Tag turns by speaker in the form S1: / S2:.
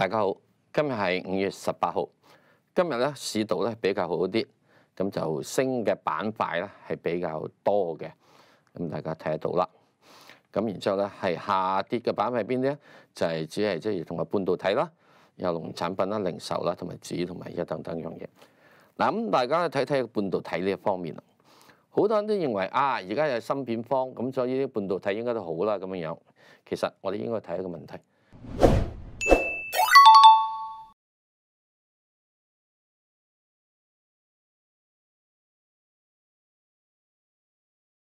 S1: 大家好，今日系五月十八号。今日咧市道咧比较好啲，咁就升嘅板块咧系比较多嘅。咁大家睇得到啦。咁然之后咧系下跌嘅板块边啲咧？就系只系即系同埋半导体啦，有农产品啦、零售啦，同埋纸同埋一等等样嘢。嗱，咁大家睇睇半导体呢一方面，好多人都认为啊，而家有芯片方，咁所以啲半导体应该都好啦咁样样。其实我哋应该睇一个问题。